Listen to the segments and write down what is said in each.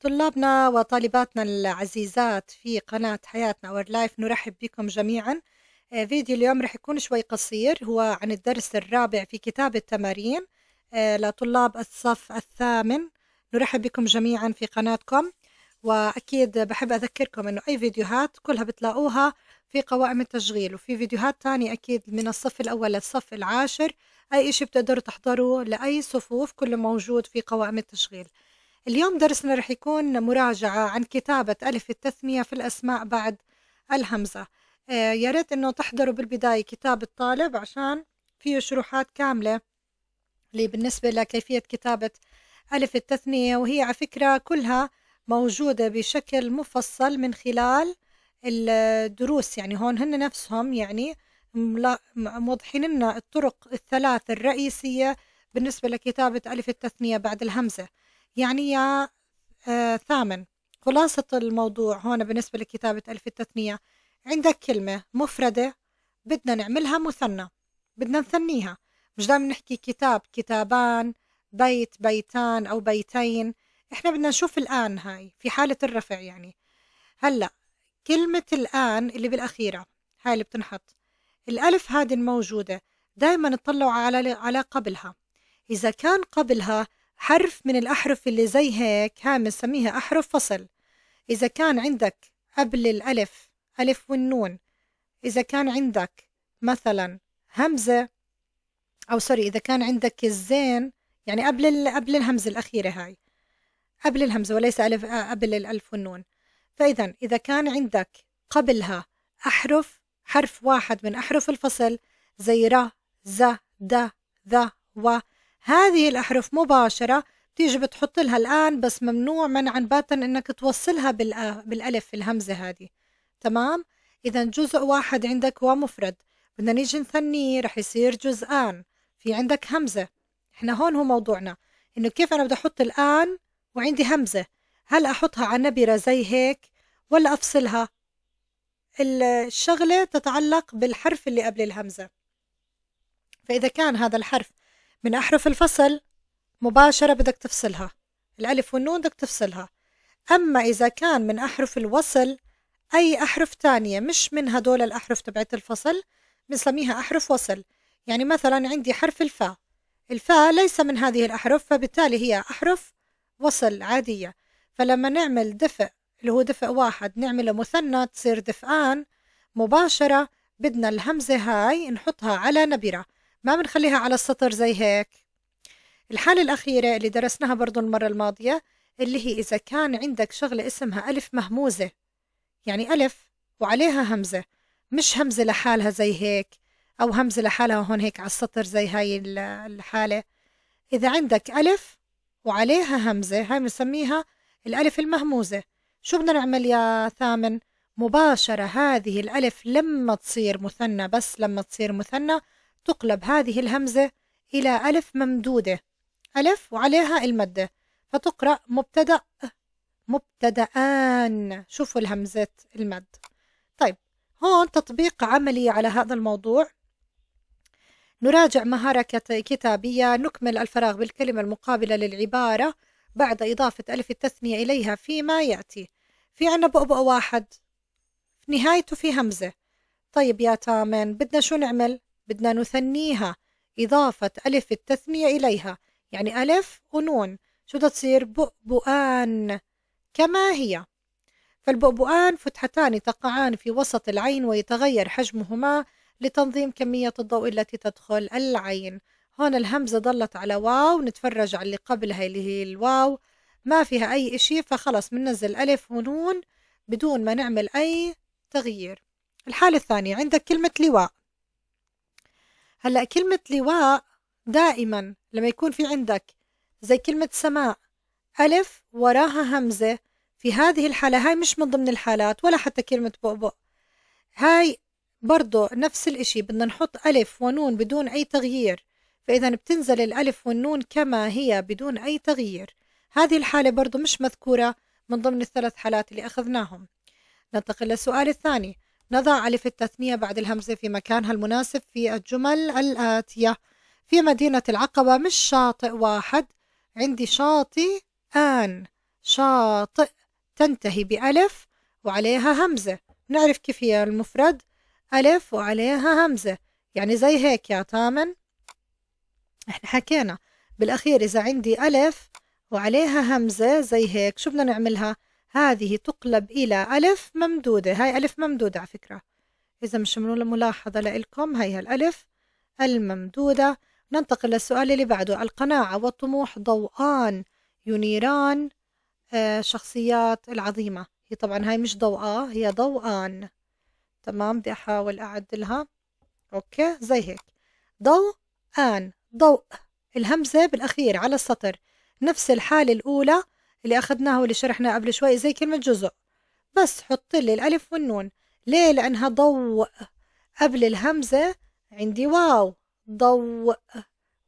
طلابنا وطالباتنا العزيزات في قناة حياتنا اور لايف نرحب بكم جميعا آه، فيديو اليوم رح يكون شوي قصير هو عن الدرس الرابع في كتاب التمارين آه، لطلاب الصف الثامن نرحب بكم جميعا في قناتكم وأكيد بحب أذكركم أنه أي فيديوهات كلها بتلاقوها في قوائم التشغيل وفي فيديوهات تانية أكيد من الصف الأول للصف العاشر أي إشي بتقدروا تحضروا لأي صفوف كله موجود في قوائم التشغيل اليوم درسنا رح يكون مراجعة عن كتابة ألف التثنية في الأسماء بعد الهمزة آه، يا ريت إنه تحضروا بالبداية كتاب الطالب عشان فيه شروحات كاملة لي بالنسبة لكيفية كتابة ألف التثنية وهي على فكرة كلها موجودة بشكل مفصل من خلال الدروس يعني هون هن نفسهم يعني موضحين لنا الطرق الثلاث الرئيسية بالنسبة لكتابة ألف التثنية بعد الهمزة يعني يا آه، ثامن خلاصة الموضوع هون بالنسبة لكتابة ألف التثنية عندك كلمة مفردة بدنا نعملها مثنى بدنا نثنيها مش دائما نحكي كتاب كتابان بيت بيتان أو بيتين إحنا بدنا نشوف الآن هاي في حالة الرفع يعني هلأ كلمة الآن اللي بالأخيرة هاي اللي بتنحط الألف هذه الموجودة دائما نطلعوا على على قبلها إذا كان قبلها حرف من الأحرف اللي زي هيك ها بنسميها أحرف فصل إذا كان عندك قبل الألف ألف والنون إذا كان عندك مثلا همزة أو سوري إذا كان عندك الزين يعني قبل قبل الهمزة الأخيرة هاي قبل الهمزة وليس ألف آه، قبل الألف والنون فإذا إذا كان عندك قبلها أحرف حرف واحد من أحرف الفصل زي را ز د ذا و هذه الأحرف مباشرة بتيجي بتحط لها الآن بس ممنوع منعا باتا إنك توصلها بالألف الهمزة هذه تمام؟ إذا جزء واحد عندك ومفرد بدنا نيجي نثنيه رح يصير جزءان في عندك همزة إحنا هون هو موضوعنا إنه كيف أنا بدي أحط الآن وعندي همزة هل أحطها على نبرة زي هيك ولا أفصلها الشغلة تتعلق بالحرف اللي قبل الهمزة فإذا كان هذا الحرف من أحرف الفصل مباشرة بدك تفصلها الألف والنون بدك تفصلها أما إذا كان من أحرف الوصل أي أحرف تانية مش من هدول الأحرف تبعت الفصل بنسميها أحرف وصل يعني مثلا عندي حرف الفاء الفاء ليس من هذه الأحرف فبالتالي هي أحرف وصل عادية فلما نعمل دفء اللي هو دفء واحد نعمله مثنى تصير دفئان مباشرة بدنا الهمزة هاي نحطها على نبرة ما بنخليها على السطر زي هيك الحالة الأخيرة اللي درسناها برضو المرة الماضية اللي هي إذا كان عندك شغلة اسمها ألف مهموزة يعني ألف وعليها همزة مش همزة لحالها زي هيك أو همزة لحالها هون هيك على السطر زي هاي الحالة إذا عندك ألف وعليها همزة هاي بنسميها الألف المهموزة شو بدنا نعمل يا ثامن مباشرة هذه الألف لما تصير مثنى بس لما تصير مثنى تقلب هذه الهمزة إلى ألف ممدودة ألف وعليها المدة فتقرأ مبتدأ مبتدآن شوفوا الهمزة المد طيب هون تطبيق عملي على هذا الموضوع نراجع مهارة كتابية نكمل الفراغ بالكلمة المقابلة للعبارة بعد إضافة ألف التثنية إليها فيما يأتي في عنا بؤبؤ واحد نهايته في همزة طيب يا تامن بدنا شو نعمل بدنا نثنيها إضافة ألف التثنية إليها يعني ألف ونون شو بدها تصير بؤبؤان كما هي فالبؤبؤان فتحتان تقعان في وسط العين ويتغير حجمهما لتنظيم كمية الضوء التي تدخل العين هون الهمزة ضلت على واو نتفرج على اللي قبلها اللي هي الواو ما فيها أي إشي فخلص بننزل ألف ونون بدون ما نعمل أي تغيير الحالة الثانية عندك كلمة لواء هلا كلمة لواء دائما لما يكون في عندك زي كلمة سماء ألف وراها همزة في هذه الحالة هاي مش من ضمن الحالات ولا حتى كلمة بؤبؤ هاي برضو نفس الإشي بدنا نحط ألف ونون بدون أي تغيير فإذا بتنزل الألف والنون كما هي بدون أي تغيير هذه الحالة برضو مش مذكورة من ضمن الثلاث حالات اللي أخذناهم ننتقل للسؤال الثاني نضع ألف التثنية بعد الهمزة في مكانها المناسب في الجمل الآتية في مدينة العقبة مش شاطئ واحد عندي شاطئ آن شاطئ تنتهي بألف وعليها همزة نعرف كيف هي المفرد ألف وعليها همزة يعني زي هيك يا تامن احنا حكينا بالأخير إذا عندي ألف وعليها همزة زي هيك شو بدنا نعملها؟ هذه تقلب إلى ألف ممدودة هاي ألف ممدودة على فكرة إذا مش ملاحظة لإلكم هي الألف الممدودة ننتقل للسؤال اللي بعده القناعة والطموح ضوءان ينيران آه، شخصيات العظيمة هي طبعا هاي مش ضوءة هي ضوءان تمام بدي أحاول أعدلها أوكي زي هيك ضوءان ضوء الهمزة بالأخير على السطر نفس الحالة الأولى اللي أخذناها واللي شرحناه قبل شوي زي كلمة جزء بس حط لي الألف والنون ليه لأنها ضوء قبل الهمزة عندي واو ضوء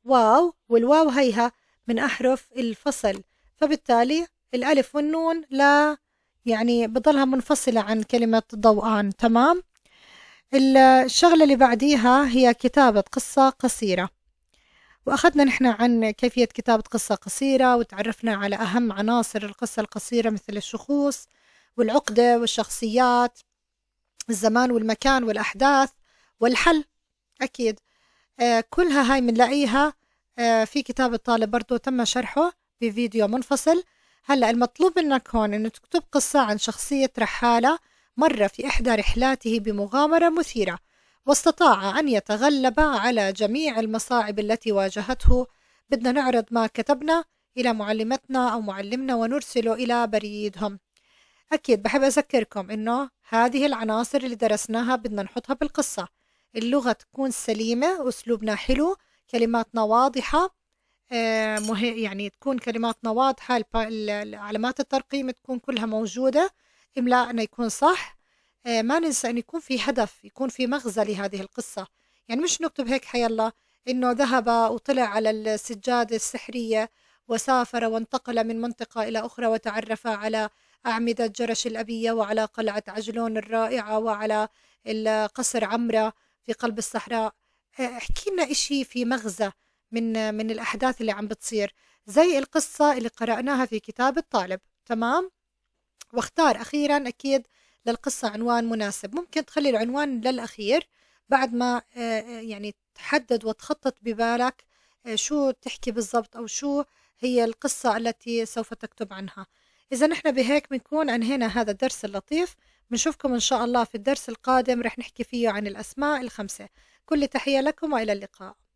واو والواو هيها من أحرف الفصل فبالتالي الألف والنون لا يعني بضلها منفصلة عن كلمة ضوءان تمام الشغلة اللي بعديها هي كتابة قصة قصيرة وأخذنا نحن عن كيفية كتابة قصة قصيرة وتعرفنا على أهم عناصر القصة القصيرة مثل الشخوص والعقدة والشخصيات الزمان والمكان والأحداث والحل أكيد آه كلها هاي بنلاقيها آه في كتاب الطالب برضو تم شرحه بفيديو منفصل هلا المطلوب منك هون انه تكتب قصة عن شخصية رحالة مر في إحدى رحلاته بمغامرة مثيرة واستطاع أن يتغلب على جميع المصاعب التي واجهته بدنا نعرض ما كتبنا إلى معلمتنا أو معلمنا ونرسله إلى بريدهم أكيد بحب أذكركم إنه هذه العناصر اللي درسناها بدنا نحطها بالقصة اللغة تكون سليمة أسلوبنا حلو كلماتنا واضحة آه، مه... يعني تكون كلماتنا واضحة علامات الترقيم تكون كلها موجودة إملائنا يكون صح آه، ما ننسى أن يكون في هدف يكون في مغزى لهذه القصة يعني مش نكتب هيك الله إنه ذهب وطلع على السجادة السحرية وسافر وانتقل من منطقة إلى أخرى وتعرف على أعمدة جرش الأبية وعلى قلعة عجلون الرائعة وعلى قصر عمرة في قلب الصحراء آه، احكي لنا إشي في مغزى من من الأحداث اللي عم بتصير زي القصة اللي قرأناها في كتاب الطالب تمام واختار أخيرا أكيد للقصة عنوان مناسب ممكن تخلي العنوان للأخير بعد ما آه، آه، يعني تحدد وتخطط ببالك آه، شو تحكي بالضبط أو شو هي القصة التي سوف تكتب عنها إذا نحن بهيك بنكون انهينا هذا الدرس اللطيف بنشوفكم إن شاء الله في الدرس القادم رح نحكي فيه عن الأسماء الخمسة كل تحية لكم وإلى اللقاء